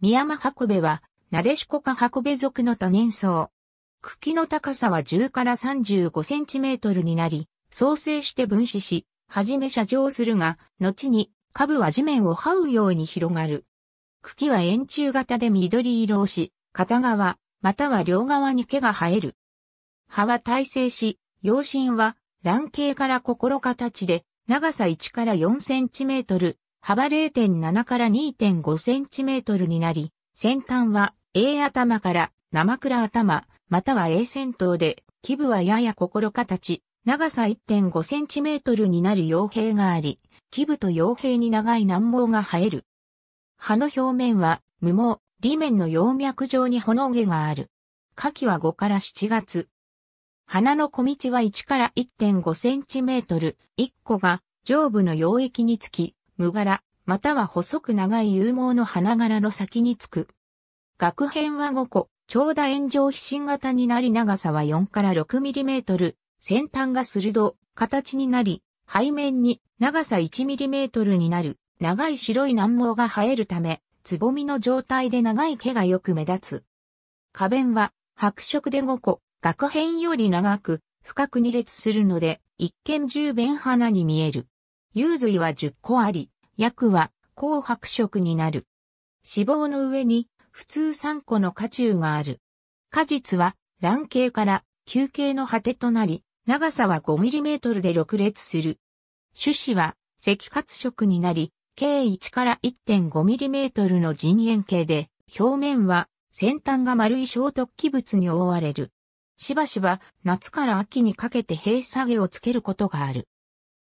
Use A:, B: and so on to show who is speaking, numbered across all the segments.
A: ミヤマハコベは、ナデシコカハコベ属の多年草。茎の高さは10から35センチメートルになり、創生して分子し、はじめ射状するが、後に、株は地面を這うように広がる。茎は円柱型で緑色をし、片側、または両側に毛が生える。葉は耐性し、葉身は、卵形から心形で、長さ1から4センチメートル、幅0.7から2.5センチメートルになり、先端は A 頭から生倉頭、または A 先頭で、基部はやや心形、長さ1.5センチメートルになる傭兵があり、基部と傭兵に長い難毛が生える。葉の表面は無毛、裏面の葉脈状に炎毛がある。夏季は5から7月。花の小道は1から1.5センチメートル、1個が上部の溶液につき、無柄、または細く長い有毛の花柄の先につく。額編は5個、長打円状皮心型になり長さは4から6ミリメートル、先端が鋭、形になり、背面に長さ1ミリメートルになる、長い白い軟毛が生えるため、つぼみの状態で長い毛がよく目立つ。花弁は白色で5個、額編より長く、深く2列するので、一見十弁花に見える。有髄は10個あり、薬は紅白色になる。脂肪の上に普通3個の果中がある。果実は卵形から球形の果てとなり、長さは 5mm で6列する。種子は赤褐色になり、計1から 1.5mm の人円形で、表面は先端が丸い小突起物に覆われる。しばしば夏から秋にかけて閉鎖下げをつけることがある。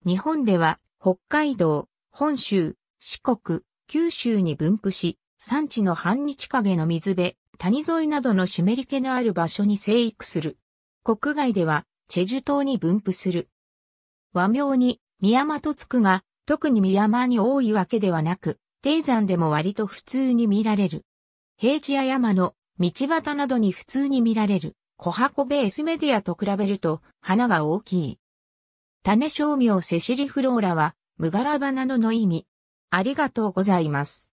A: 日本では北海道、本州、四国、九州に分布し、産地の半日陰の水辺、谷沿いなどの湿り気のある場所に生育する。国外では、チェジュ島に分布する。和名に、宮間とつくが、特に宮間に多いわけではなく、低山でも割と普通に見られる。平地や山の道端などに普通に見られる。小箱ベースメディアと比べると花が大きい。種商名セシリフローラは、ムガラ花ノの意味。ありがとうございます。